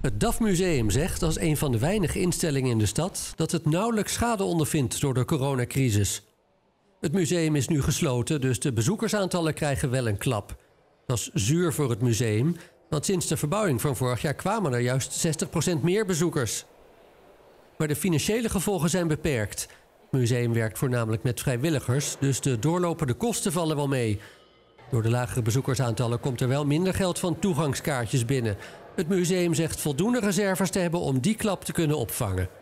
Het DAF Museum zegt als een van de weinige instellingen in de stad dat het nauwelijks schade ondervindt door de coronacrisis. Het museum is nu gesloten, dus de bezoekersaantallen krijgen wel een klap. Dat is zuur voor het museum, want sinds de verbouwing van vorig jaar kwamen er juist 60% meer bezoekers. Maar de financiële gevolgen zijn beperkt. Het museum werkt voornamelijk met vrijwilligers, dus de doorlopende kosten vallen wel mee. Door de lagere bezoekersaantallen komt er wel minder geld van toegangskaartjes binnen. Het museum zegt voldoende reserves te hebben om die klap te kunnen opvangen.